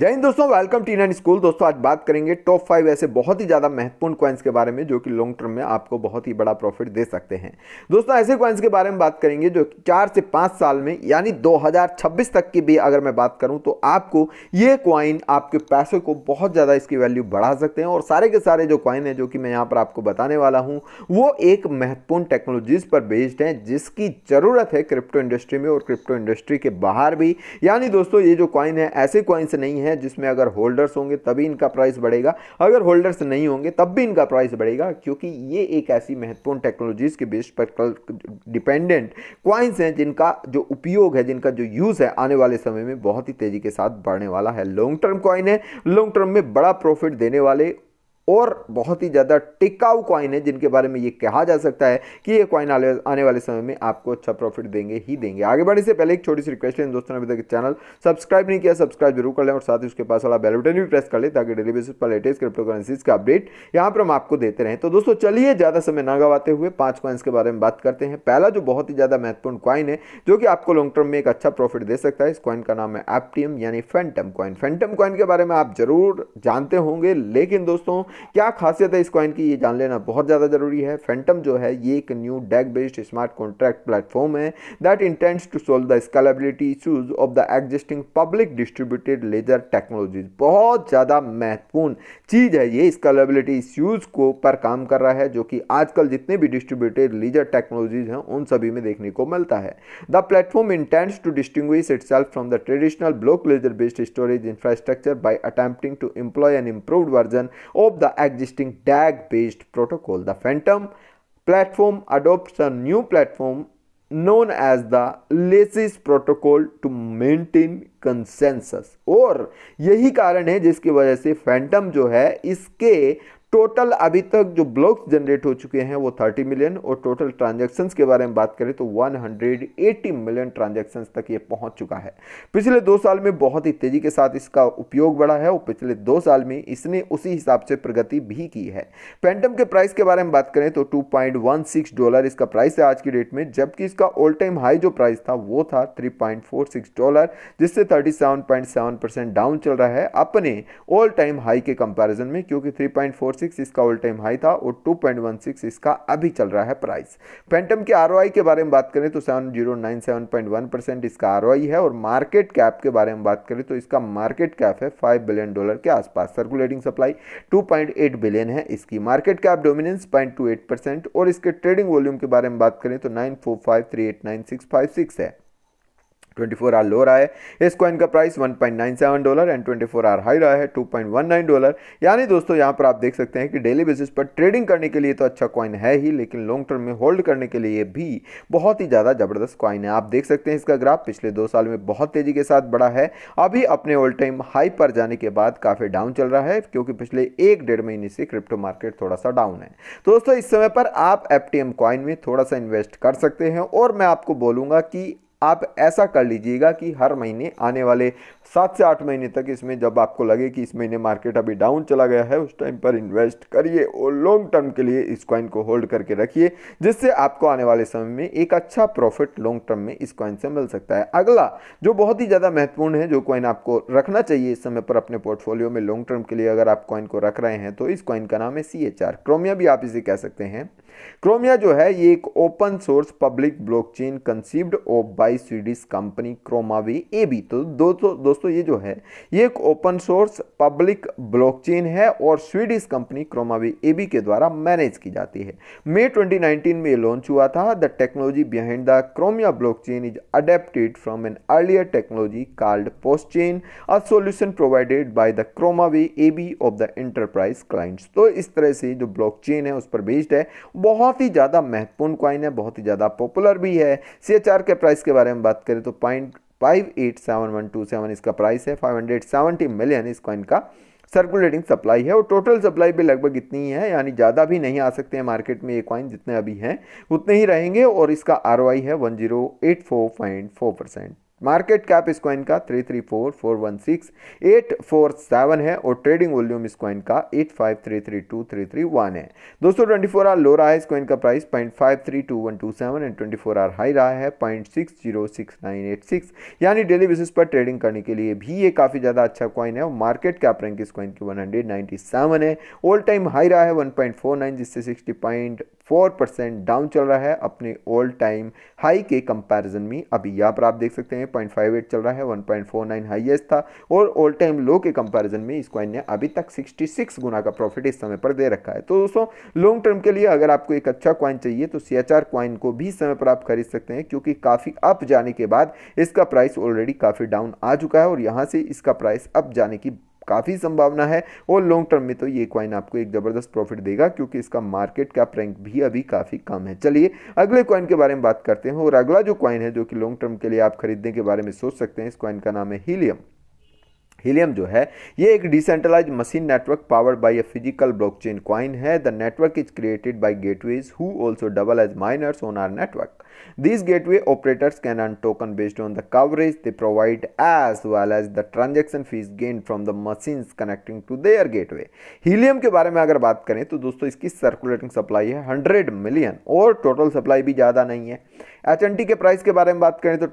जय हिंद दोस्तों welcome T nine school दोस्तों आज बात करेंगे टॉप फाइव ऐसे बहुत ही ज़्यादा महत्वपूर्ण कॉइन्स के बारे में जो कि लॉन्ग टर्म में आपको बहुत ही बड़ा प्रॉफिट दे सकते हैं दोस्तों ऐसे क्वाइंस के बारे में बात करेंगे जो चार से पाँच साल में यानी 2026 तक की भी अगर मैं बात करूं तो आपको ये क्वाइन आपके पैसे को बहुत ज़्यादा इसकी वैल्यू बढ़ा सकते हैं और सारे के सारे जो क्वाइन है जो कि मैं यहाँ पर आपको बताने वाला हूँ वो एक महत्वपूर्ण टेक्नोलॉजीज पर बेस्ड हैं जिसकी ज़रूरत है क्रिप्टो इंडस्ट्री में और क्रिप्टो इंडस्ट्री के बाहर भी यानी दोस्तों ये जो क्वाइन है ऐसे क्वाइंस नहीं है हैं जिसमें अगर होल्डर्स होंगे तभी इनका प्राइस बढ़ेगा अगर होल्डर्स नहीं होंगे तब भी इनका प्राइस बढ़ेगा क्योंकि ये एक ऐसी महत्वपूर्ण टेक्नोलॉजीज़ के बेस पर डिपेंडेंट क्वाइंस हैं जिनका जो उपयोग है जिनका जो यूज़ है आने वाले समय में बहुत ही तेज़ी के साथ बढ़ने वाला है लॉन्ग टर्म कॉइन है लॉन्ग टर्म में बड़ा प्रॉफिट देने वाले और बहुत ही ज़्यादा टिकाऊ कॉइन है जिनके बारे में ये कहा जा सकता है कि ये कॉइन आने वाले समय में आपको अच्छा प्रॉफिट देंगे ही देंगे आगे बढ़ने से पहले एक छोटी सी रिक्वेस्ट है दोस्तों ने अभी तक चैनल सब्सक्राइब नहीं किया सब्सक्राइब जरूर कर लें और साथ ही उसके पास वाला बेलबटन भी प्रेस कर लें ताकि डेली बेसिस पर लेटेस्ट क्रिप्टो करेंसीज का अपडेट यहाँ पर हम आपको देते रहें तो दोस्तों चलिए ज़्यादा समय ना गवाते हुए पाँच कॉइन्स के बारे में बात करते हैं पहला जो बहुत ही ज़्यादा महत्वपूर्ण कॉइन है जो कि आपको लॉन्ग टर्म में एक अच्छा प्रॉफिट दे सकता है इस कॉइन का नाम है एप्टीएम यानी फैंटम कॉइन फैंटम कॉइन के बारे में आप जरूर जानते होंगे लेकिन दोस्तों क्या खासियत है इस कॉइन की ये जान लेना बहुत ज़्यादा ज़रूरी है फैंटम जो है ये एक new DAG based smart contract platform है that intends to solve the scalability issues of the existing public distributed ledger technologies बहुत ज़्यादा महत्वपूर्ण चीज़ है ये स्केलेबिलिटी इश्यूज को पर काम कर रहा है जो कि आजकल जितने भी डिस्ट्रीब्यूटेड लेजर टेक्नोलॉजीज हैं उन सभी में देखने को मिलता है the platform intends to distinguish it from the traditional block ledger based storage infrastructure by attempting to employ an improved version of the the existing DAG based protocol. The Phantom platform adopts a new platform known as the lesis protocol to maintain consensus. और यही कारण है जिसकी वजह से Phantom जो है इसके टोटल अभी तक जो ब्लॉक्स जनरेट हो चुके हैं वो 30 मिलियन और टोटल ट्रांजेक्शन के बारे में बात करें तो 180 मिलियन ट्रांजेक्शन तक ये पहुंच चुका है पिछले दो साल में बहुत ही तेज़ी के साथ इसका उपयोग बढ़ा है और पिछले दो साल में इसने उसी हिसाब से प्रगति भी की है पेंटम के प्राइस के बारे में बात करें तो 2.16 डॉलर इसका प्राइस है आज की डेट में जबकि इसका ऑल टाइम हाई जो प्राइस था वो था थ्री डॉलर जिससे थर्टी परसेंट डाउन चल रहा है अपने ऑल टाइम हाई के कंपेरिजन में क्योंकि थ्री 2.46 इसका ऑल टाइम हाई था और 2.16 इसका अभी चल रहा है प्राइस पेंटम के आर के बारे में बात करें तो सेवन परसेंट इसका आर है और मार्केट कैप के बारे में बात करें तो इसका मार्केट कैप है फाइव बिलियन डॉलर के आसपास सर्कुलेटिंग सप्लाई 2.8 बिलियन है इसकी मार्केट कैप डोमिनेंस पॉइंट और इसके ट्रेडिंग वॉल्यूम के बारे में बात करें तो नाइन है ट्वेंटी फोर आर लो रहा है इस कॉइन का price one point nine seven dollar and twenty four hour high रहा है two point one nine dollar यानी दोस्तों यहाँ पर आप देख सकते हैं कि डेली बेसिस पर ट्रेडिंग करने के लिए तो अच्छा कॉइन है ही लेकिन लॉन्ग टर्म में होल्ड करने के लिए भी बहुत ही ज़्यादा ज़बरदस्त कॉइन है आप देख सकते हैं इसका ग्राफ पिछले दो साल में बहुत तेज़ी के साथ बढ़ा है अभी अपने ओल्ड टाइम हाई पर जाने के बाद काफ़ी डाउन चल रहा है क्योंकि पिछले एक डेढ़ महीने से क्रिप्टो मार्केट थोड़ा सा डाउन है दोस्तों इस समय पर आप एफ कॉइन में थोड़ा सा इन्वेस्ट कर सकते हैं और मैं आपको बोलूँगा कि आप ऐसा कर लीजिएगा कि हर महीने आने वाले सात से आठ महीने तक इसमें जब आपको लगे कि इस महीने मार्केट अभी डाउन चला गया है उस टाइम पर इन्वेस्ट करिए और लॉन्ग टर्म के लिए इस कॉइन को होल्ड करके रखिए जिससे आपको आने वाले समय में एक अच्छा प्रॉफिट लॉन्ग टर्म में इस कॉइन से मिल सकता है अगला जो बहुत ही ज़्यादा महत्वपूर्ण है जो कॉइन आपको रखना चाहिए इस समय पर अपने पोर्टफोलियो में लॉन्ग टर्म के लिए अगर आप कॉइन को रख रहे हैं तो इस कॉइन का नाम है सी एच आर क्रोमिया भी आप इसे कह सकते हैं क्रोमिया जो है ये एक open source public blockchain conceived of by Swedish company ChromaWay A B तो दोस्तों दोस्तों ये जो है ये एक ओपन सोर्स पब्लिक ब्लॉकचेन है और Swedish company ChromaWay A B के द्वारा मैनेज की जाती है मई 2019 में ये लॉन्च हुआ था the technology behind the Chromia blockchain is adapted from an earlier technology called Postchain a solution provided by the ChromaWay A B of the enterprise clients तो इस तरह से जो ब्लॉकचेन है उस पर बेस्ड है बहुत ही ज़्यादा महत्वपूर्ण क्वाइन है बहुत ही ज़्यादा पॉपुलर भी है सी के प्राइस के बारे में बात करें तो point five eight seven one two seven इसका प्राइस है फाइव हंड्रेड सेवेंटी मिलियन इस कॉइन का सर्कुलेटिंग सप्लाई है और टोटल सप्लाई भी लगभग इतनी ही है यानी ज़्यादा भी नहीं आ सकते हैं मार्केट में ये कॉइन जितने अभी हैं उतने ही रहेंगे और इसका आर है वन जीरो मार्केट कैप इस क्वाइन का three three four four one six eight four seven है और ट्रेडिंग वॉल्यूम इस क्वाइन का eight five three three two three three one है दोस्तों ट्वेंटी फोर आर लो रहा है इस क्वाइन का price point five three two one two seven and twenty four hour high रहा है point six zero six nine eight six यानी daily basis पर ट्रेडिंग करने के लिए भी ये काफ़ी ज़्यादा अच्छा क्वाइन है और मार्केट कैप रैंक इस क्वाइन की वन हंड्रेड नाइन्टी सेवन है ऑल टाइम हाई रहा है वन पॉइंट फोर नाइन जिससे sixty point four percent down चल रहा है अपने ऑल टाइम हाई के कंपैरिजन में अभी यहाँ पर आप देख सकते हैं पॉइंट फाइव एट चल रहा है one point four nine highest था और ऑल टाइम लो के कंपैरिजन में इस क्वाइन ने अभी तक सिक्सटी सिक्स गुना का प्रॉफिट इस समय पर दे रखा है तो दोस्तों लॉन्ग टर्म के लिए अगर आपको एक अच्छा क्वाइन चाहिए तो सी एच आर क्वाइन को भी समय पर आप खरीद सकते हैं क्योंकि काफ़ी अप जाने के बाद इसका प्राइस ऑलरेडी काफ़ी डाउन आ चुका है और यहाँ से इसका प्राइस अप जाने की काफ़ी संभावना है और लॉन्ग टर्म में तो ये क्वाइन आपको एक ज़बरदस्त प्रॉफिट देगा क्योंकि इसका मार्केट कैप रैंक भी अभी काफ़ी कम है चलिए अगले क्वाइन के बारे में बात करते हैं और अगला जो क्वाइन है जो कि लॉन्ग टर्म के लिए आप खरीदने के बारे में सोच सकते हैं इस क्वाइन का नाम है हीलियम हीलियम जो है ये एक decentralize machine network powered by a physical blockchain coin है the network is created by gateways who also double as miners on our network These gateway operators can earn token based on the coverage they provide as well as the transaction fees gained from the machines connecting to their gateway. Helium के बारे में अगर बात करें तो दोस्तों इसकी circulating supply है 100 million और total supply भी ज़्यादा नहीं है एच के प्राइस के बारे में बात करें तो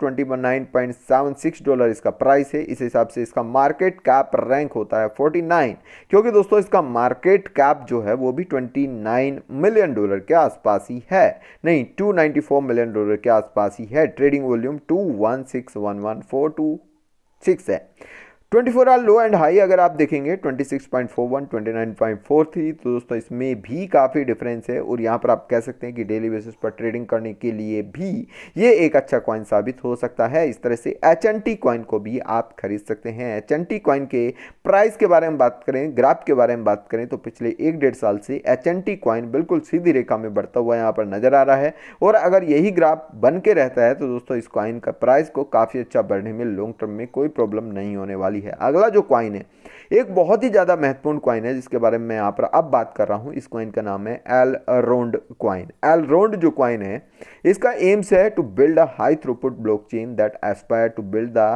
29.76 डॉलर इसका प्राइस है इस हिसाब से इसका मार्केट कैप रैंक होता है 49 क्योंकि दोस्तों इसका मार्केट कैप जो है वो भी 29 मिलियन डॉलर के आसपास ही है नहीं 294 मिलियन डॉलर के आसपास ही है trading volume two one six one one four two six है twenty four hour low and high अगर आप देखेंगे twenty six point four one twenty nine point four three तो दोस्तों इसमें भी काफ़ी डिफरेंस है और यहाँ पर आप कह सकते हैं कि डेली बेसिस पर ट्रेडिंग करने के लिए भी ये एक अच्छा कॉइन साबित हो सकता है इस तरह से एच एन टी कॉइन को भी आप खरीद सकते हैं एच एन टी कॉइन के प्राइस के बारे में बात करें ग्राफ के बारे में बात करें तो पिछले एक डेढ़ साल से एच एन टी कॉइन बिल्कुल सीधी रेखा में बढ़ता हुआ यहाँ पर नजर आ रहा है और अगर यही ग्राफ बन के रहता है तो दोस्तों इस कॉइन का प्राइस को काफ़ी अच्छा बढ़ने में लॉन्ग टर्म में कोई प्रॉब्लम नहीं होने वाली है अगला जो क्वाइन है एक बहुत ही ज़्यादा महत्वपूर्ण क्वाइन है जिसके बारे में मैं यहाँ पर अब बात कर रहा हूँ इस क्वाइन का नाम है Elrond coin Elrond जो क्वाइन है इसका एम्स है to build a high throughput blockchain that aspire to build the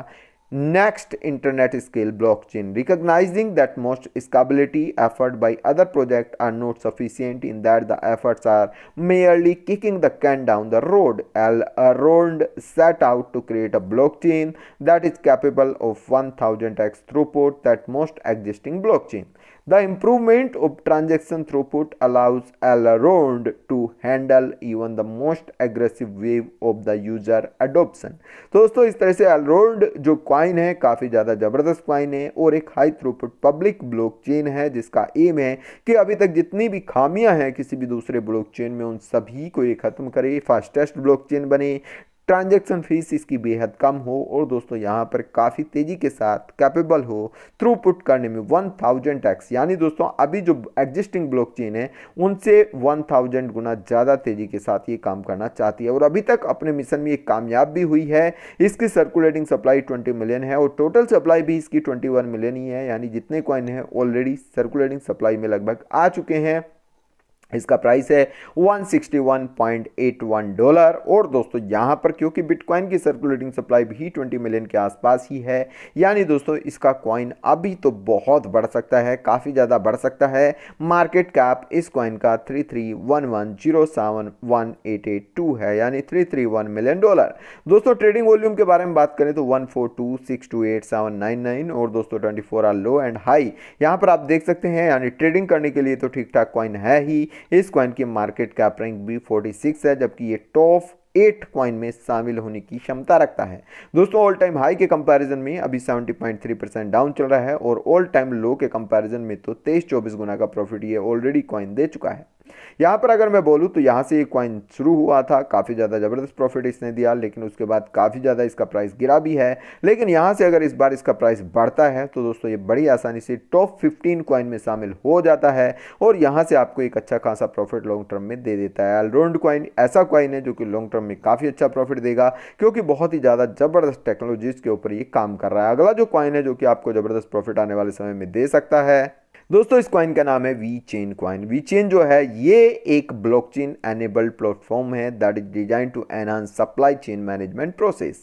next internet scale blockchain recognizing that most scalability effort by other projects are not sufficient in that the efforts are merely kicking the can down the road al Arond set out to create a blockchain that is capable of 1000x throughput that most existing blockchain The improvement of transaction throughput allows Alarond to handle even the most aggressive wave of the user adoption. तो दोस्तों इस तरह से Alarond जो coin है काफ़ी ज़्यादा ज़बरदस्त क्वाइन है और एक हाई थ्रूपुट पब्लिक ब्लॉकचेन है जिसका एम है कि अभी तक जितनी भी खामियां हैं किसी भी दूसरे ब्लॉकचेन में उन सभी को ये ख़त्म करे फास्टेस्ट ब्लॉकचेन बने ट्रांजैक्शन फीस इसकी बेहद कम हो और दोस्तों यहाँ पर काफ़ी तेज़ी के साथ कैपेबल हो थ्रूपुट करने में वन थाउजेंड टैक्स यानी दोस्तों अभी जो एग्जिस्टिंग ब्लॉकचेन है उनसे वन थाउजेंड गुना ज़्यादा तेज़ी के साथ ये काम करना चाहती है और अभी तक अपने मिशन में ये कामयाब भी हुई है इसकी सर्कुलेटिंग सप्लाई ट्वेंटी मिलियन है और टोटल सप्लाई भी इसकी ट्वेंटी मिलियन ही है यानी जितने कॉइन है ऑलरेडी सर्कुलेटिंग सप्लाई में लगभग आ चुके हैं इसका प्राइस है 161.81 डॉलर और दोस्तों यहाँ पर क्योंकि बिटकॉइन की सर्कुलेटिंग सप्लाई भी 20 मिलियन के आसपास ही है यानी दोस्तों इसका कॉइन अभी तो बहुत बढ़ सकता है काफ़ी ज़्यादा बढ़ सकता है मार्केट कैप इस कॉइन का टू है यानी 331 मिलियन डॉलर दोस्तों ट्रेडिंग वॉल्यूम के बारे में बात करें तो नाइन और दोस्तों four hour low and high यहाँ पर आप देख सकते हैं यानी ट्रेडिंग करने के लिए तो ठीक ठाक कॉइन है ही इस क्वाइन की market cap rank B forty six है जबकि ये टॉप एट क्वाइन में शामिल होने की क्षमता रखता है दोस्तों ऑल टाइम हाई के कंपैरिजन में अभी 70.3 परसेंट डाउन चल रहा है और ऑल टाइम लो के कंपैरिजन में तो तेईस चौबीस गुना का प्रॉफिट ये ऑलरेडी क्वाइन दे चुका है यहाँ पर अगर मैं बोलूँ तो यहाँ से ये कॉइन शुरू हुआ था काफ़ी ज़्यादा ज़बरदस्त प्रॉफिट इसने दिया लेकिन उसके बाद काफ़ी ज़्यादा इसका प्राइस गिरा भी है लेकिन यहाँ से अगर इस बार इसका प्राइस बढ़ता है तो दोस्तों ये बड़ी आसानी से टॉप फिफ्टीन कॉइन में शामिल हो जाता है और यहाँ से आपको एक अच्छा खासा प्रॉफिट लॉन्ग टर्म में दे देता है अलराउंड कॉइन ऐसा कॉइन है जो कि लॉन्ग टर्म में काफ़ी अच्छा प्रॉफिट देगा क्योंकि बहुत ही ज़्यादा ज़बरदस्त टेक्नोलॉजीज़ के ऊपर ये काम कर रहा है अगला जो कॉइन है जो कि आपको ज़बरदस्त प्रॉफिट आने वाले समय में दे सकता है दोस्तों इस क्वाइन का नाम है VeChain coin VeChain जो है ये एक ब्लॉकचेन एनेबल्ड प्लेटफॉर्म है that is design to enhance supply chain management process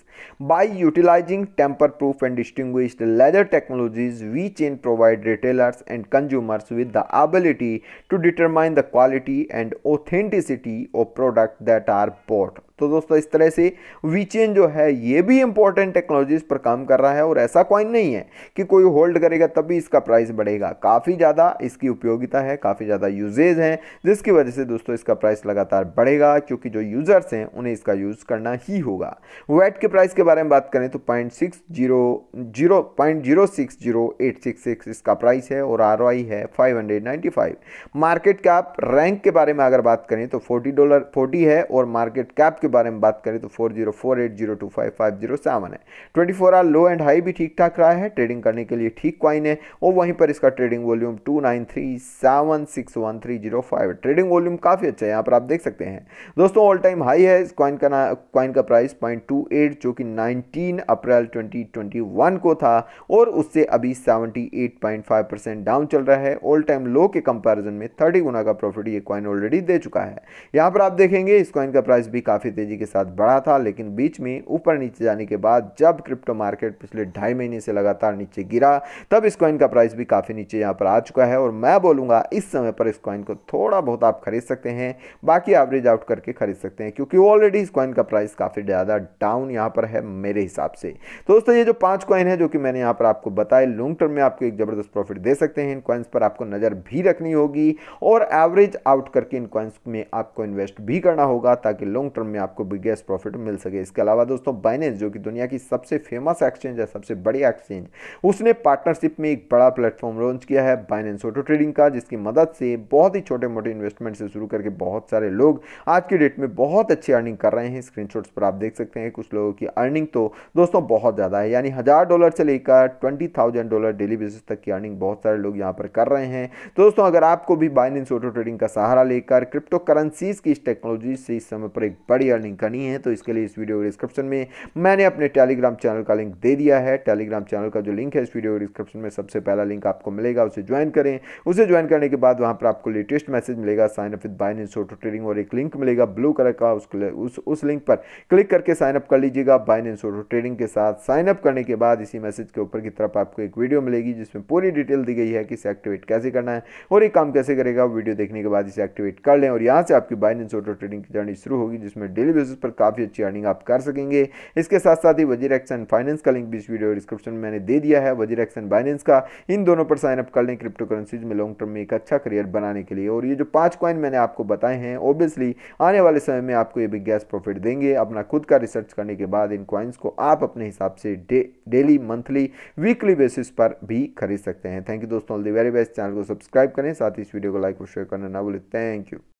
by utilising tamper proof and distinguished ledger technologies VeChain provide retailers and consumers with the ability to determine the quality and authenticity of product that are bought तो दोस्तों इस तरह से VeChain जो है ये भी important technologies पर काम कर रहा है और ऐसा कॉइन नहीं है कि कोई होल्ड करेगा तभी इसका प्राइस बढ़ेगा काफ़ी ज़्यादा इसकी उपयोगिता है काफ़ी ज़्यादा यूजेज हैं जिसकी वजह से दोस्तों इसका प्राइस लगातार बढ़ेगा क्योंकि जो यूज़र्स हैं उन्हें इसका यूज़ करना ही होगा वैट के प्राइस के बारे में बात करें तो point six zero zero point zero six zero eight six six इसका प्राइस है और आर है five hundred ninety five market cap rank के बारे में अगर बात करें तो फोर्टी डॉलर फोर्टी है और मार्केट कैप के के बारे में बात करें तो four zero four eight zero two five five zero seven है twenty four hour low and high भी ठीक ठाक रहा है ट्रेडिंग करने के लिए ठीक क्वाइन है और वहीं पर इसका trading volume two nine three seven six one three zero five trading volume काफ़ी अच्छा है यहाँ पर आप देख सकते हैं दोस्तों ऑल टाइम हाई है इस क्वाइन का क्वाइन का प्राइस पॉइंट टू एट जो कि nineteen April twenty twenty one को था और उससे अभी seventy eight point five percent down चल रहा है ऑल टाइम लो के कंपेरिजन में थर्टी गुना का प्रॉफिट ये क्वाइन ऑलरेडी दे चुका है यहाँ पर आप देखेंगे इस क्वाइन का प्राइस भी काफ़ी तेज़ी के साथ बढ़ा था लेकिन बीच में ऊपर नीचे जाने के बाद जब क्रिप्टो मार्केट पिछले ढाई महीने से लगातार नीचे गिरा तब इस कॉइन का प्राइस भी काफ़ी नीचे यहाँ पर आ चुका है और मैं बोलूँगा इस समय पर इस कॉइन को थोड़ा बहुत आप खरीद सकते हैं बाकी एवरेज आउट करके खरीद सकते हैं क्योंकि ऑलरेडी इस कॉइन का प्राइस काफ़ी ज़्यादा डाउन यहाँ पर है मेरे हिसाब से दोस्तों ये जो पाँच कॉइन है जो कि मैंने यहाँ पर आपको बताया लॉन्ग टर्म में आपको एक ज़बरदस्त प्रॉफिट दे सकते हैं इन कॉइन्स पर आपको नज़र भी रखनी होगी और एवरेज आउट करके इन कॉइन्स में आपको इन्वेस्ट भी करना होगा ताकि लॉन्ग टर्म में आपको बिगेस्ट प्रॉफिट मिल सके इसके अलावा दोस्तों बाइनेंस जो कि दुनिया की सबसे फेमस एक्सचेंज है सबसे बड़ी एक्सचेंज उसने पार्टनरशिप में एक बड़ा प्लेटफॉर्म लॉन्च किया है बाइनेंस ऑटो ट्रेडिंग का जिसकी मदद से बहुत ही छोटे मोटे इन्वेस्टमेंट से शुरू करके बहुत सारे लोग आज की डेट में बहुत अच्छी अर्निंग कर रहे हैं स्क्रीन पर आप देख सकते हैं कुछ लोगों की अर्निंग तो दोस्तों बहुत ज़्यादा है यानी हज़ार डॉलर से लेकर ट्वेंटी डॉलर डेली बेसिस तक की अर्निंग बहुत सारे लोग यहाँ पर कर रहे हैं दोस्तों अगर आपको भी बाइनेंस ऑटो ट्रेडिंग का सहारा लेकर क्रिप्टो करेंसीज की इस टेक्नोलॉजी से इस समय पर एक बड़ी लिंक करनी है तो इसके लिए इस वीडियो के डिस्क्रिप्शन में मैंने अपने टेलीग्राम चैनल का लिंक दे दिया है टेलीग्राम चैनल का जो लिंक है इस वीडियो के डिस्क्रिप्शन में सबसे पहला लिंक आपको मिलेगा उसे ज्वाइन करें उसे ज्वाइन करने के बाद वहाँ पर आपको लेटेस्ट मैसेज मिलेगा sign up with Binance soto trading और एक लिंक मिलेगा ब्लू कलर का उस लिंक पर क्लिक करके साइन अप कर लीजिएगा बाइन इन सोटो ट्रेडिंग के साथ साइन अप करने के बाद इसी मैसेज के ऊपर की तरफ आपको एक वीडियो मिलेगी जिसमें पूरी डिटेल दी गई है कि इसे एक्टिवेट कैसे करना है और ये काम कैसे करेगा वीडियो देखने के बाद इसे एक्टिवेट कर लें और यहाँ से आपकी बाइन इन सोटो ट्रेडिंग की जर्नी शुरू होगी जिसमें डेली डेली बेसिस पर काफ़ी अच्छी अर्निंग आप कर सकेंगे इसके साथ साथ ही वजीर एक्सन फाइनेंस का लिंक भी इस वीडियो डिस्क्रिप्शन में मैंने दे दिया है वजीर एक्सन फाइनेंस का इन दोनों पर साइनअप कर लें क्रिप्टो करेंसीज में लॉन्ग टर्म में एक अच्छा करियर बनाने के लिए और ये जो पाँच कॉइन मैंने आपको बताए हैं ओबियसली आने वाले समय में आपको ये भी गैस प्रॉफिट देंगे अपना खुद का रिसर्च करने के बाद इन कॉइन्स को आप अपने हिसाब से डेली मंथली वीकली बेसिस पर भी खरीद सकते हैं थैंक यू दोस्तों all the very best channel को सब्सक्राइब करें साथ ही इस वीडियो को लाइक और शेयर करना ना भूलें थैंक यू